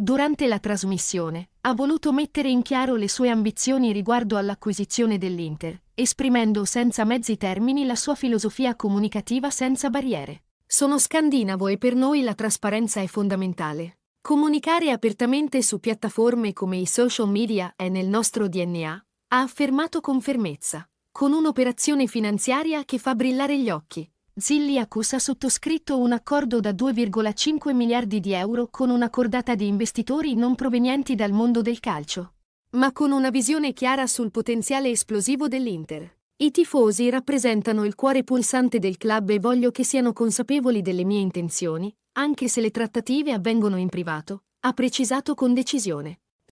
durante la trasmissione, ha voluto mettere in chiaro le sue ambizioni riguardo all'acquisizione dell'Inter, esprimendo senza mezzi termini la sua filosofia comunicativa senza barriere. Sono scandinavo e per noi la trasparenza è fondamentale. Comunicare apertamente su piattaforme come i social media è nel nostro DNA, ha affermato con fermezza, con un'operazione finanziaria che fa brillare gli occhi. Zilliacus ha sottoscritto un accordo da 2,5 miliardi di euro con una cordata di investitori non provenienti dal mondo del calcio, ma con una visione chiara sul potenziale esplosivo dell'Inter. I tifosi rappresentano il cuore pulsante del club e voglio che siano consapevoli delle mie intenzioni, anche se le trattative avvengono in privato, ha precisato con decisione.